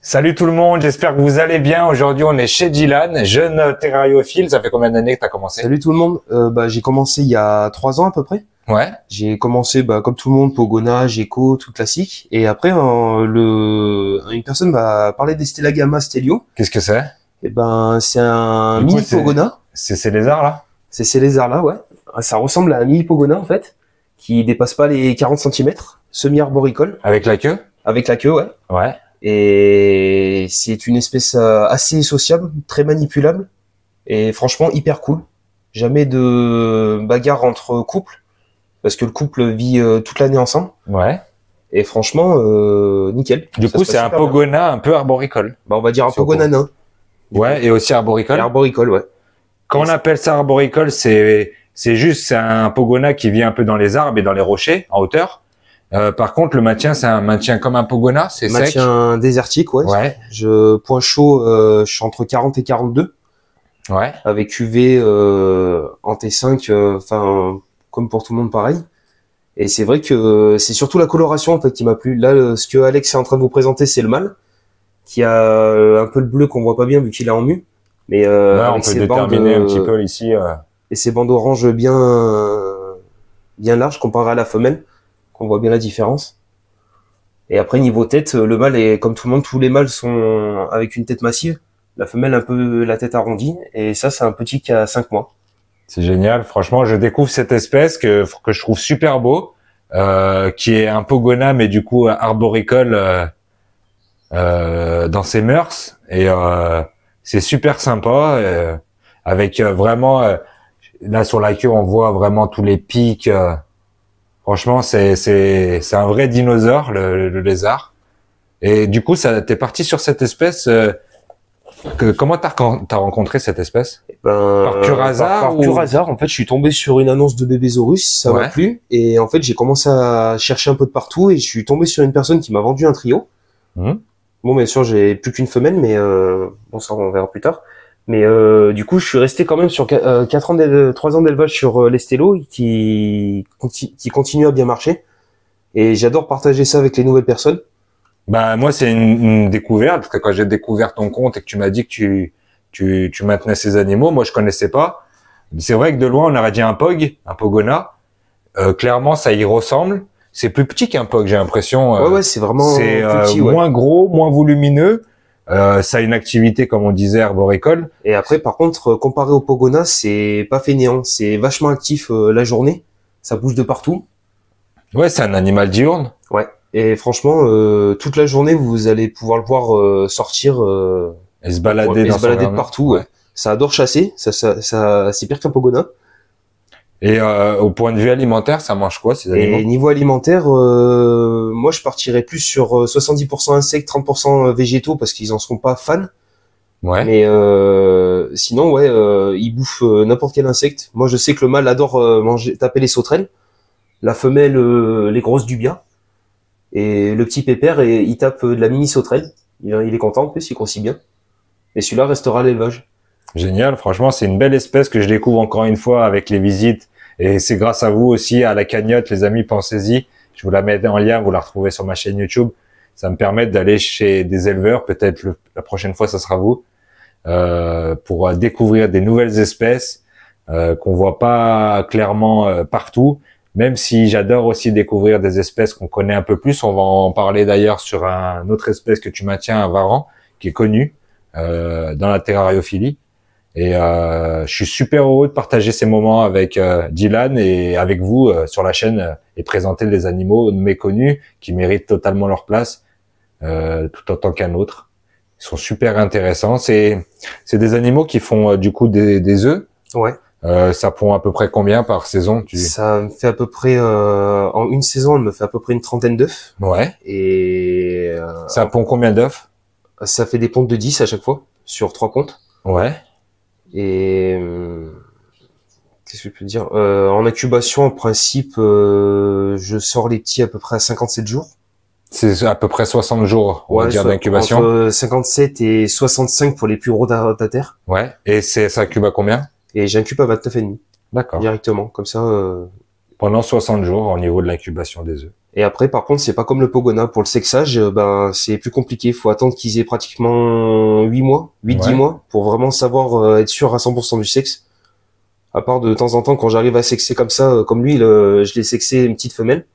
Salut tout le monde, j'espère que vous allez bien. Aujourd'hui, on est chez Dylan, jeune terrariophile. Ça fait combien d'années que as commencé Salut tout le monde. Euh, bah, j'ai commencé il y a trois ans à peu près. Ouais. J'ai commencé bah, comme tout le monde, Pogona, écho, tout classique. Et après, le... une personne m'a parlé des Stella Stelio. Qu'est-ce que c'est Eh ben, c'est un mini pogona. C'est ces lézards là C'est ces lézards là, ouais. Ah, ça ressemble à un mini pogona en fait, qui dépasse pas les 40 cm, semi-arboricole. Avec la queue Avec la queue, ouais. Ouais. Et c'est une espèce euh, assez sociable, très manipulable et franchement hyper cool. Jamais de bagarre entre couples parce que le couple vit euh, toute l'année ensemble. Ouais. Et franchement, euh, nickel. Du coup, c'est un pogona un peu arboricole. Bah, on va dire un pogona nain. Ouais, et aussi arboricole. arboricole, ouais. Quand on appelle ça arboricole, c'est c'est juste un pogona qui vit un peu dans les arbres et dans les rochers en hauteur. Euh, par contre, le maintien, c'est un maintien comme un pogona, c'est sec. Maintien désertique, ouais. ouais. Je point chaud, euh, je suis entre 40 et 42. Ouais. Avec UV euh, en T5, enfin comme pour tout le monde pareil. Et c'est vrai que c'est surtout la coloration en fait qui m'a plu. Là, ce que Alex est en train de vous présenter, c'est le mâle qui a un peu le bleu qu'on voit pas bien vu qu'il est en mu. Mais Là, on peut déterminer un petit peu ici. Et ses bandes oranges bien bien larges comparé à la femelle. On voit bien la différence. Et après, niveau tête, euh, le mâle est, comme tout le monde, tous les mâles sont avec une tête massive. La femelle un peu la tête arrondie. Et ça, c'est un petit qui a 5 mois. C'est génial. Franchement, je découvre cette espèce que, que je trouve super beau, euh, qui est un pogona, mais du coup, euh, arboricole dans ses mœurs. Et c'est super sympa, avec vraiment, là sur la queue, on voit vraiment tous les pics. Franchement, c'est, c'est, c'est un vrai dinosaure, le, lézard. Et du coup, ça, t'es parti sur cette espèce. Euh, que, comment t'as, as rencontré cette espèce eh ben, Par pur hasard Par, pur hasard, en fait, je suis tombé sur une annonce de Bébésaurus, ça m'a plu. Et en fait, j'ai commencé à chercher un peu de partout et je suis tombé sur une personne qui m'a vendu un trio. Mmh. Bon, bien sûr, j'ai plus qu'une femelle, mais euh, bon, ça, on verra plus tard. Mais euh, du coup, je suis resté quand même sur euh, quatre ans, 3 euh, ans d'élevage sur euh, l'Estello qui, qui continue à bien marcher. Et j'adore partager ça avec les nouvelles personnes. Bah moi, c'est une, découverte parce que quand j'ai découvert ton compte et que tu m'as dit que tu, tu, tu maintenais ces animaux, moi je connaissais pas. C'est vrai que de loin, on aurait dit un pog, un pogona. Euh, clairement, ça y ressemble. C'est plus petit qu'un pog, j'ai l'impression. ouais, ouais, c'est vraiment c'est, moins gros, moins volumineux. Euh, ça a une activité, comme on disait, arboricole. Et après, par contre, euh, comparé au Pogona, c'est pas fainéant. C'est vachement actif euh, la journée. Ça bouge de partout. Ouais, c'est un animal diurne. Ouais. Et franchement, toute la journée, vous allez pouvoir le voir sortir. et se balader, se de partout. Ouais. Ça adore chasser. Ça, ça, ça c'est pire qu'un Pogona. Et au point de vue alimentaire, ça mange quoi ces animaux Et niveau alimentaire, moi, je partirais plus sur 70% euh, insectes, 30% euh, végétaux parce qu'ils en seront pas fans. Ouais. Mais euh, sinon, ouais, euh, bouffent bouffe n'importe quel insecte. Moi, je sais que le mâle adore manger, taper les sauterelles, la femelle les grosses bien. et le petit pépère, il tape de la mini sauterelle. Il, il, est content en plus, il grossit bien. Et celui-là restera à l'élevage. Génial, franchement, c'est une belle espèce que je découvre encore une fois avec les visites. Et c'est grâce à vous aussi, à la cagnotte, les amis, pensez-y. Je vous la mets en lien, vous la retrouvez sur ma chaîne YouTube. Ça me permet d'aller chez des éleveurs, peut-être la prochaine fois, ça sera vous, euh, pour découvrir des nouvelles espèces euh, qu'on voit pas clairement euh, partout. Même si j'adore aussi découvrir des espèces qu'on connaît un peu plus, on va en parler d'ailleurs sur un autre espèce que tu maintiens, un varan, qui est connu euh, dans la terrariophilie. Et euh, je suis super heureux de partager ces moments avec euh, Dylan et avec vous euh, sur la chaîne euh, et présenter des animaux méconnus qui méritent totalement leur place, tout en tant qu'un autre. Ils sont super intéressants. C'est c'est des animaux qui font du coup des, des œufs. Ouais. ça pond à peu près combien par saison tu... Ça me fait à peu près en une saison, elle me fait à peu près une trentaine d'œufs. Ouais. Et ça pond combien d'œufs Ça fait des pontes de 10 à chaque fois sur trois comptes. Ouais. Et euh, qu'est-ce que je peux dire euh, En incubation, en principe, euh, je sors les petits à peu près à 57 jours. C'est à peu près 60 jours, on va dire, d'incubation. Entre 57 et 65 pour les plus gros terre. Ouais. Et c'est ça incube à combien Et j'incube à 29,5. D'accord. Directement, comme ça. Euh... Pendant 60 jours au niveau de l'incubation des œufs. Et après, par contre, c'est pas comme le Pogona. Pour le sexage, euh, ben, c'est plus compliqué. Il faut attendre qu'ils aient pratiquement 8 mois, 8-10 mois, pour vraiment savoir euh, être sûr à 100% du sexe. À part de, temps en temps, quand j'arrive à sexer comme ça, euh, comme lui, je l'ai sexé une petite femelle.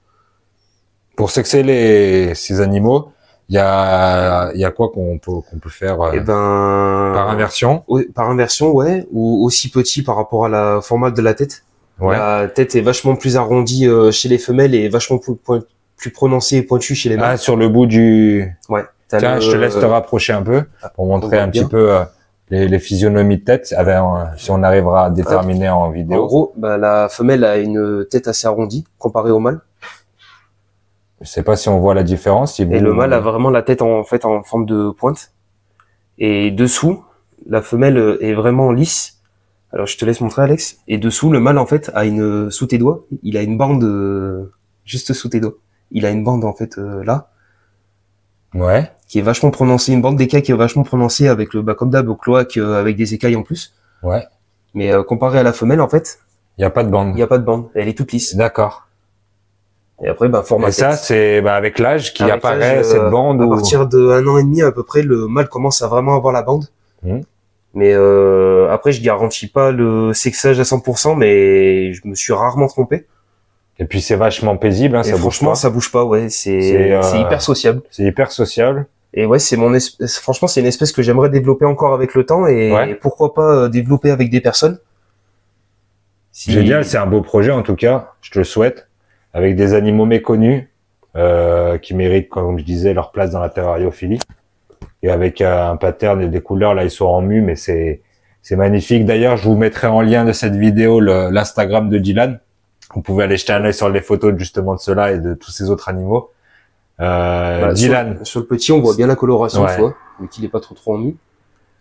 Pour sexer les, ces animaux, il y a, y a quoi qu'on peut, qu'on peut faire eh ben, par inversion Par inversion, ouais, ou aussi petit par rapport à la formale de la tête. La tête est vachement plus arrondie chez les femelles et vachement plus, tu prononcé pointu chez les mâles. Ah, sur le bout du. Ouais. Tiens, je te laisse te rapprocher un peu ah, pour montrer un petit peu euh, les, physionomies de tête, avec, ah ben, si on arrivera à déterminer ah, en vidéo. En gros, bah, la femelle a une tête assez arrondie comparée au mâle. Je sais pas si on voit la différence. et le mâle a vraiment la tête en, fait en forme de pointe. Et dessous, la femelle est vraiment lisse. Alors je te laisse montrer Alex. Et dessous, le mâle en fait a une sous tes doigts, il a une bande euh, juste sous tes doigts il a une bande en fait euh, là. Ouais. Qui est vachement prononcée, une bande d'écailles qui est vachement prononcée avec le bah, comme d'hab au cloaque euh, avec des écailles en plus. Ouais. Mais euh, comparé à la femelle en fait. Il n'y a pas de bande. Il n'y a pas de bande. Elle est toute lisse. D'accord. Et après, bah, forme Et ça, c'est bah, avec l'âge qui apparaît cette bande. À partir de an et demi à peu près, le mâle commence à vraiment avoir la bande. Mmh. Mais après, je garantis pas le sexage à 100%, mais je me suis rarement trompé. Et puis c'est vachement paisible, hein, ça franchement, bouge pas. ça bouge pas, ouais. Euh, c'est hyper sociable. C'est hyper sociable. Et ouais, c'est mon franchement, c'est une espèce que j'aimerais développer encore avec le temps et, pourquoi pas euh, développer avec des personnes. Génial, c'est un beau projet en tout cas, je te le souhaite, avec des animaux méconnus euh, qui méritent, comme je disais, leur place dans la terrariophilie. Et avec un pattern et des couleurs, là, ils sont en mu, mais c'est c'est magnifique. D'ailleurs, je vous mettrai en lien de cette vidéo l'Instagram de Dylan, on pouvait aller jeter un œil sur les photos justement de cela et de tous ces autres animaux. Euh, bah, Dylan. Sur, le petit, on voit bien la coloration, mais qu'il est pas trop trop en nu,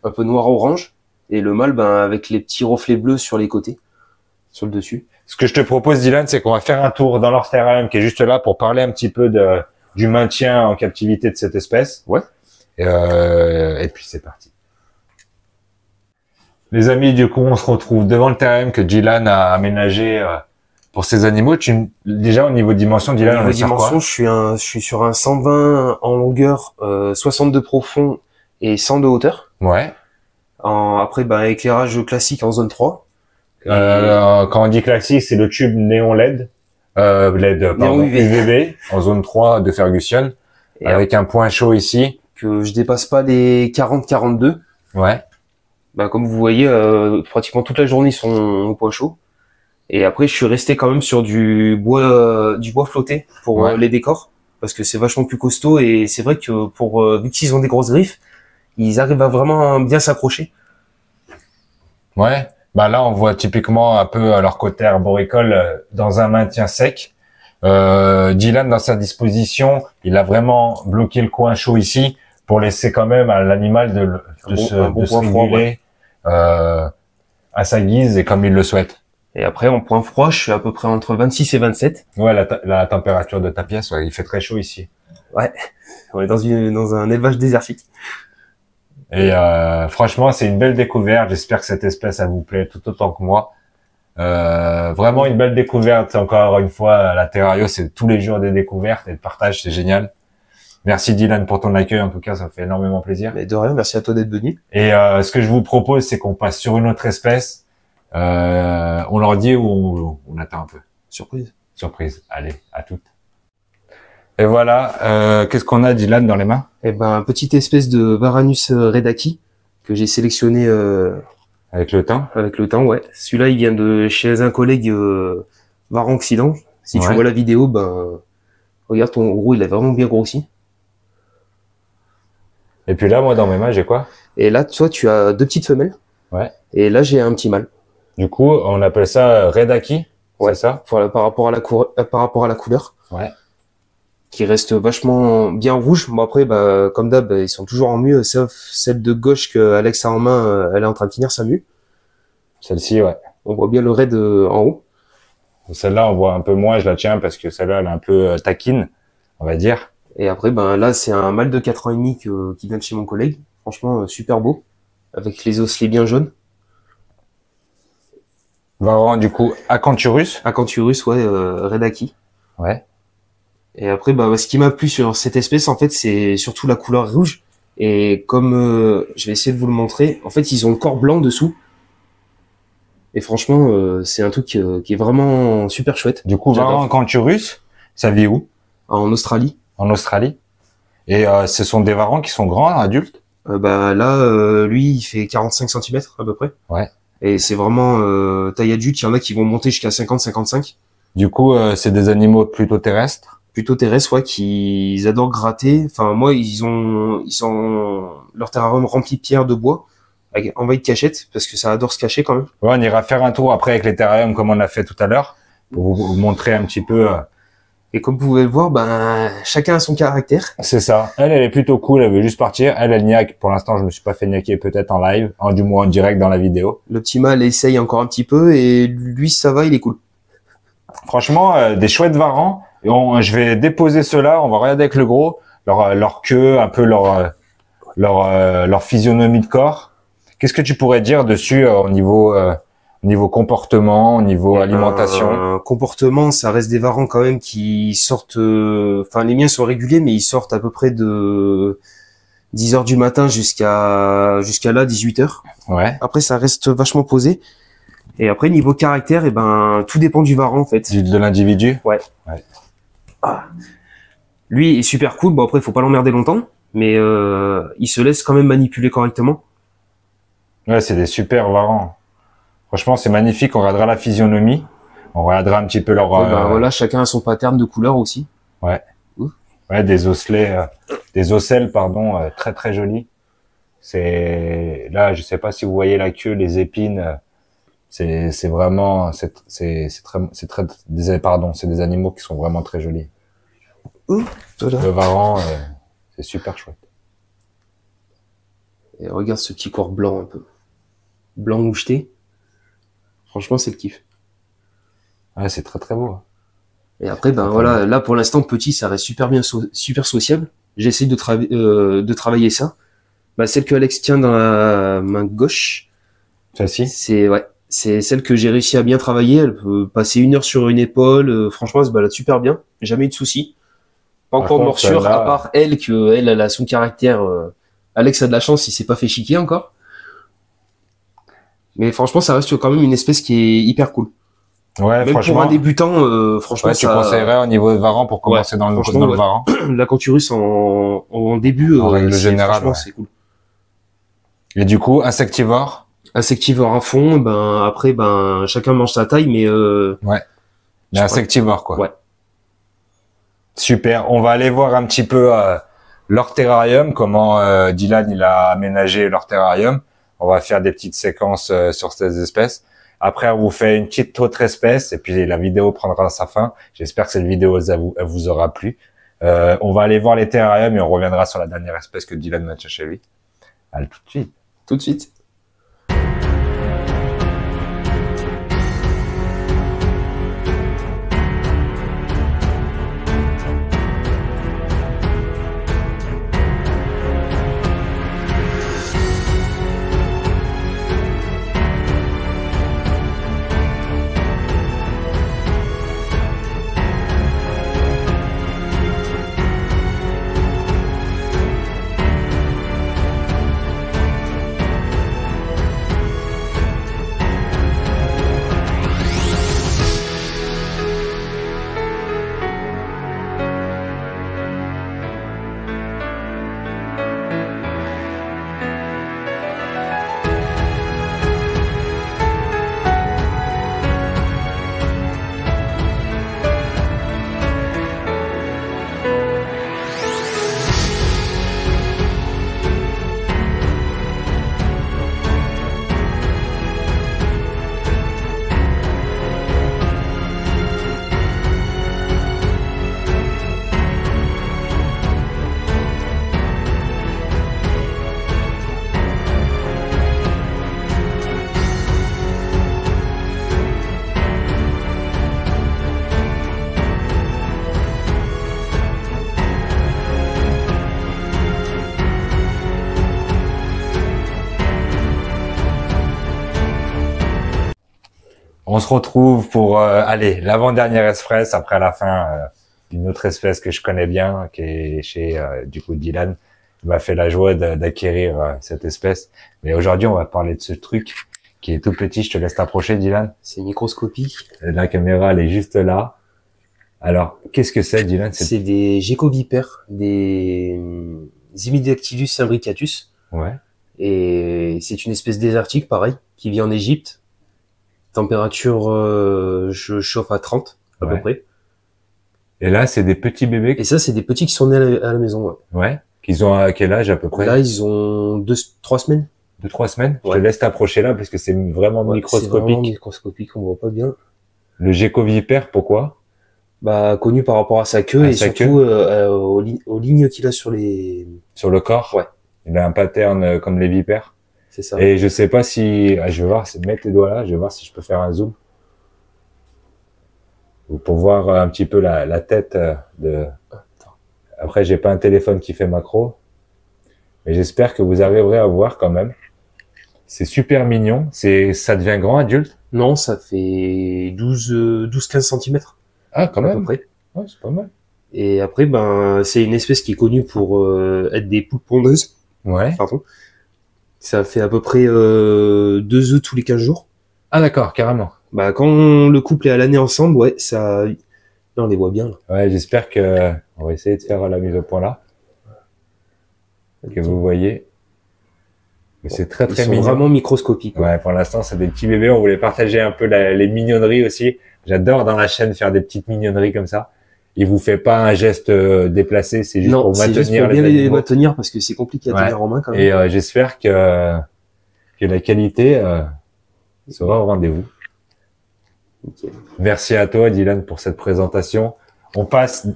un peu noir orange, et le mâle, ben avec les petits reflets bleus sur les côtés, sur le dessus. Ce que je te propose, Dylan, c'est qu'on va faire un tour dans leur terrain qui est juste là pour parler un petit peu de, du maintien en captivité de cette espèce. Ouais. et euh, puis c'est parti. Les amis, du coup, on se retrouve devant le terrain que Dylan a aménagé. Euh, pour ces animaux, tu, déjà au niveau dimension, dis-le. au niveau dimension, je suis un, je suis sur un 120 en longueur, 62 euh, profond et 100 de hauteur. Ouais. En, après, bah, éclairage classique en zone 3. Euh, quand on dit classique, c'est le tube néon LED, euh, LED, pardon, en zone 3 de Ferguson, avec un point chaud ici. Que je dépasse pas les 40-42. Ouais. Bah, comme vous voyez, pratiquement toute la journée, ils sont au point chaud. Et après, je suis resté quand même sur du bois, du bois flotté pour euh, les décors, parce que c'est vachement plus costaud et c'est vrai que pour euh, vu qu'ils ont des grosses griffes, ils arrivent à vraiment bien s'accrocher. Ouais. Bah là, on voit typiquement un peu euh, leur côté arboricole dans un maintien sec. Dylan, dans sa disposition, il a vraiment bloqué le coin chaud ici pour laisser quand même à l'animal de, de, se, à sa guise et comme il le souhaite. Et après, en point froid, je suis à peu près entre 26 et 27. Ouais, la, la température de ta pièce, il fait très chaud ici. Ouais, on est dans, un élevage désertique. Et euh, franchement, c'est une belle découverte. J'espère que cette espèce, elle vous plaît tout autant que moi. Euh, vraiment une belle découverte. Encore une fois, la Terrario, c'est tous les jours des découvertes et de partage, c'est génial. Merci Dylan pour ton accueil, en tout cas, ça me fait énormément plaisir. Mais de rien, merci à toi d'être venu. Et euh, ce que je vous propose, c'est qu'on passe sur une autre espèce. Euh, on leur dit ou on, attend un peu Surprise. Surprise. Allez, à toutes. Et voilà. Euh, qu'est-ce qu'on a, Dylan, dans les mains Eh ben, un petite espèce de Varanus euh, redaki que j'ai sélectionné. avec le temps Avec le temps, ouais. Celui-là, il vient de chez un collègue euh, Varanxident. Si tu vois la vidéo, ben regarde ton gros, il est vraiment bien grossi. Et puis là, moi, dans mes mains, j'ai quoi Et là, toi, tu as deux petites femelles. Ouais. Et là, j'ai un petit mâle. Du coup, on appelle ça Red Aki, ouais. ça euh, par rapport à la, couleur. Ouais. Qui reste vachement bien rouge. Bon, après, bah, comme d'hab, ils sont toujours en mieux, sauf celle de gauche que Alex a en main, euh, elle est en train de finir sa mue. Celle-ci, ouais. On voit bien le red euh, en haut. Celle-là, on voit un peu moins, je la tiens parce que celle-là, elle est un peu taquine, on va dire. Et après, ben là, c'est un mâle de 4 ans et demi qui vient de chez mon collègue. Franchement, super beau, avec les os bien jaunes. Varan, du coup, Acanturus. Acanturus, ouais, euh, Redaki. Ouais. Et après, bah, ce qui m'a plu sur cette espèce, en fait, c'est surtout la couleur rouge. Et comme euh, je vais essayer de vous le montrer, en fait, ils ont le corps blanc dessous. Et franchement, euh, c'est un truc euh, qui est vraiment super chouette. Du coup, Varan Acanturus, ça vit où En Australie. En Australie. Et ce sont des varans qui sont grands, adultes bah là, lui, il fait 45 cm à peu près. Ouais. Et c'est vraiment euh, taille adulte. Il y en a qui vont monter jusqu'à 50-55. Du coup, euh, c'est des animaux plutôt terrestres. Plutôt terrestres, ouais, qui ils adorent gratter. Enfin, moi, ils ont, ils ont leur terrarium rempli de pierres, de bois, envahi de cachette, parce que ça adore se cacher quand même. Ouais, on ira faire un tour après avec les terrariums comme on a fait tout à l'heure pour vous, montrer un petit peu. Euh, et comme vous pouvez le voir, ben chacun a son caractère. C'est ça. Elle, elle est plutôt cool. Elle veut juste partir. Elle, elle niaque. Pour l'instant, je me suis pas fait niaquer, peut-être en live, du moins en direct dans la vidéo. Le petit essaye encore un petit peu et lui, ça va, il est cool. Franchement, euh, des chouettes varans. je vais déposer ceux-là. On va regarder avec le gros leur, euh, leur queue, un peu leur euh, leur, physionomie de corps. Qu'est-ce que tu pourrais dire dessus au niveau niveau comportement, niveau euh, alimentation. comportement, ça reste des varans quand même qui sortent. Euh, enfin, les miens sont réguliers, mais ils sortent à peu près de 10 heures du matin jusqu'à jusqu'à là 18 heures. Ouais. Après, ça reste vachement posé. Et après, niveau caractère, et eh ben tout dépend du varan en fait. De l'individu. Ouais. ouais. Ah. Lui il est super cool. Bon après, il faut pas l'emmerder longtemps, mais euh, il se laisse quand même manipuler correctement. Ouais, c'est des super varans. Franchement, c'est magnifique. On regardera la physionomie. On regardera un petit peu leur. Bah, euh, voilà, chacun a son pattern de couleur aussi. Ouais. Ouais, des euh, des ocelles, pardon, euh, très très jolis. C'est là, je sais pas si vous voyez la queue, les épines. C'est c'est vraiment c'est c'est très c'est très des pardon, c'est des animaux qui sont vraiment très jolis. Le varan, c'est super chouette. Et regarde ce petit corps blanc un peu blanc moucheté. Franchement, c'est le kiff. Ouais, c'est très très beau. Hein. Et après, ben voilà, là pour l'instant, petit, ça reste super bien, super sociable. J'essaie de, euh, de travailler ça. Bah, celle que Alex tient dans la main gauche. C'est ouais, c'est celle que j'ai réussi à bien travailler. Elle peut passer une heure sur une épaule. Euh, franchement, elle se balade super bien. Jamais eu de soucis. Pas encore de morsure, à part elle que elle, a son caractère. Euh, Alex a de la chance, il s'est pas fait chiquer encore. Mais franchement, ça reste quand même une espèce qui est hyper cool. Ouais, franchement. pour un débutant, euh, franchement, ouais, tu conseillerais au niveau de Varan pour commencer dans le, Varan. La Canturus en, début, en euh, général, c'est cool. Et du coup, insectivore. Insectivore à fond. Ben après, ben chacun mange sa taille, mais euh, ouais, mais insectivore quoi. Ouais. Super. On va aller voir un petit peu leur terrarium, comment euh, Dylan il a aménagé leur terrarium on va faire des petites séquences euh, sur ces espèces. Après, on vous fait une petite autre espèce et puis la vidéo prendra sa fin. J'espère que cette vidéo vous aura plu. Euh, on va aller voir les terrariums et on reviendra sur la dernière espèce que Dylan m'a chez lui. tout de suite. Tout de suite. retrouve pour, euh, aller l'avant-dernière espèce, après la fin, euh, une autre espèce que je connais bien, qui est chez, euh, du coup, Dylan. Il m'a fait la joie d'acquérir cette espèce. Mais aujourd'hui, on va parler de ce truc qui est tout petit. Je te laisse t'approcher, Dylan. C'est microscopique La caméra, elle est juste là. Alors, qu'est-ce que c'est, Dylan C'est des gécovipères, des Zimidactylus imbricatus. Ouais. Et c'est une espèce désertique, pareil, qui vit en Égypte Température, euh, je chauffe à 30 à peu près. Et là, c'est des petits bébés. Et ça, c'est des petits qui sont nés à la, maison. Ouais. ouais. Qu'ils ont à quel âge à peu près Là, ils ont deux, trois semaines. Deux, trois semaines. Je te laisse t'approcher là parce que c'est vraiment microscopique. C'est vraiment microscopique, on voit pas bien. Le Géco-vipère, pourquoi bah, connu par rapport à sa queue et surtout euh, euh, aux, aux, lignes qu'il a sur les sur le corps. Ouais. Il a un pattern comme les vipères ça. Et je sais pas si, ah, je vais voir, mettre les doigts là, je vais voir si je peux faire un zoom pour voir un petit peu la, tête euh, de. Après, j'ai pas un téléphone qui fait macro, mais j'espère que vous arriverez à voir quand même. C'est super mignon. C'est, ça devient grand adulte. Non, ça fait 12, 12, 15 cm. Ah, quand même. Ouais, c'est pas mal. Et après, ben, c'est une espèce qui est connue pour euh, être des poules pondeuses. Ouais. Pardon. Ça fait à peu près euh, deux œufs tous les 15 jours. Ah d'accord, carrément. Bah quand le couple est à l'année ensemble, ouais, ça, là, on les voit bien. Ouais, j'espère que on va essayer de faire la mise au point là, que vous voyez. Mais c'est très très Ils vraiment microscopique. Ouais, pour l'instant, c'est des petits bébés. On voulait partager un peu les mignonneries aussi. J'adore dans la chaîne faire des petites mignonneries comme ça il vous fait pas un geste euh, déplacé, c'est juste pour maintenir juste pour bien les maintenir parce que c'est compliqué à tenir en main quand même. Et euh, j'espère que que la qualité euh, sera au rendez-vous. Merci à toi Dylan pour cette présentation. On passe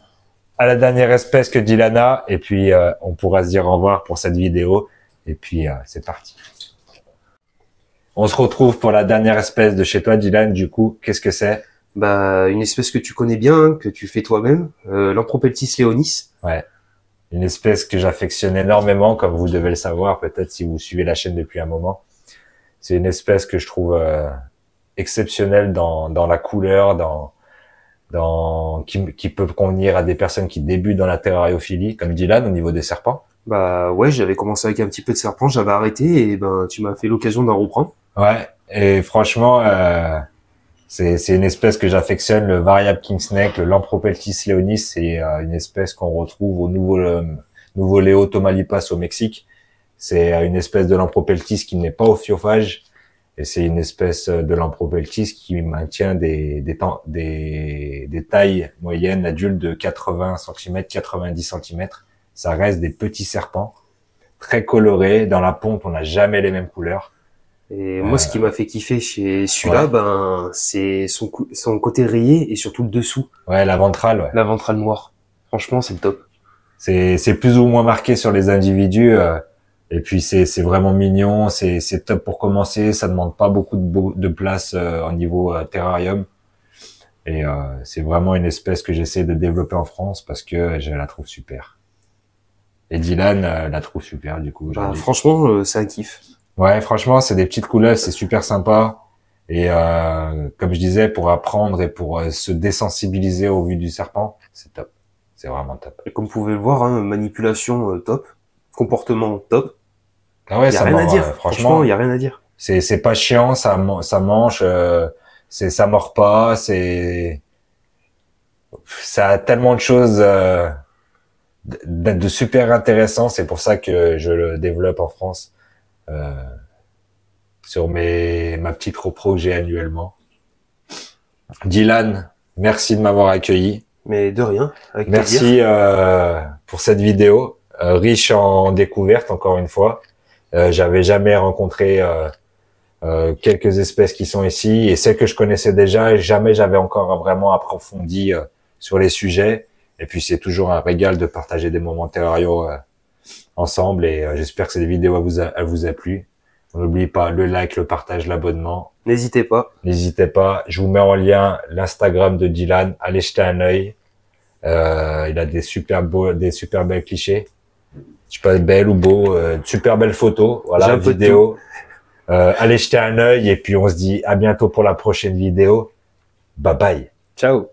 à la dernière espèce que Dylan a et puis on pourra se dire au revoir pour cette vidéo et puis c'est parti. On se retrouve pour la dernière espèce de chez toi Dylan. Du coup, qu'est-ce que c'est bah, une espèce que tu connais bien, que tu fais toi-même, euh, l'Ampropeltis leonis. Ouais. Une espèce que j'affectionne énormément, comme vous devez le savoir, peut-être si vous suivez la chaîne depuis un moment. C'est une espèce que je trouve euh, exceptionnelle dans, dans la couleur, dans, dans, qui, qui peut convenir à des personnes qui débutent dans la terrariophilie, comme Dylan, au niveau des serpents. Bah ouais, j'avais commencé avec un petit peu de serpents, j'avais arrêté et ben tu m'as fait l'occasion d'en reprendre. Ouais, et franchement, euh, c'est, une espèce que j'affectionne, le variable kingsnake, le lampropeltis leonis, c'est euh, une espèce qu'on retrouve au nouveau, euh, nouveau Léo Tomalipas au Mexique. C'est euh, une espèce de lampropeltis qui n'est pas ophiophage, et c'est une espèce de lampropeltis qui maintient des, des, tailles moyennes adultes de 80 cm, 90 cm. Ça reste des petits serpents, très colorés. Dans la pompe, on n'a jamais les mêmes couleurs. Et moi, ce qui m'a fait kiffer chez celui-là, ben, c'est son, côté rayé et surtout le dessous. Ouais, la ventrale, ouais. La ventrale noire. Franchement, c'est le top. C'est, plus ou moins marqué sur les individus. Euh, et puis, c'est, vraiment mignon. C'est, top pour commencer. Ça demande pas beaucoup de, de place euh, au niveau euh, terrarium. Et c'est vraiment une espèce que j'essaie de développer en France parce que je la trouve super. Et Dylan la trouve super, du coup. Bah, franchement, c'est un kiff. Ouais, franchement, c'est des petites couleurs, c'est super sympa. Et euh, comme je disais, pour apprendre et pour euh, se désensibiliser au vu du serpent, c'est top. C'est vraiment top. Et comme vous pouvez le voir, hein, manipulation euh, top, comportement top. Ah ouais, a rien à dire. franchement, il y a rien à dire. C'est c'est pas chiant, ça ça mange, c'est ça mord pas, c'est ça a tellement de choses de, de super intéressant. C'est pour ça que je le développe en France euh, sur mes, ma petite repro que j'ai annuellement. Dylan, merci de m'avoir accueilli. Mais de rien. merci euh, pour cette vidéo euh, riche en découvertes encore une fois. Euh, J'avais jamais rencontré quelques espèces qui sont ici et celles que je connaissais déjà, jamais j'avais encore vraiment approfondi sur les sujets. Et puis c'est toujours un régal de partager des moments terrariaux ensemble. Et euh, j'espère que cette vidéo vous a, vous a plu. N'oubliez pas le like, le partage, l'abonnement. N'hésitez pas. N'hésitez pas. Je vous mets en lien l'Instagram de Dylan. Allez jeter un œil. Euh, il a des super beaux, des super belles clichés. Je sais pas, belle ou beau, euh, super belles photos. Voilà, vidéo. allez jeter un œil et puis on se dit à bientôt pour la prochaine vidéo. Bye bye. Ciao.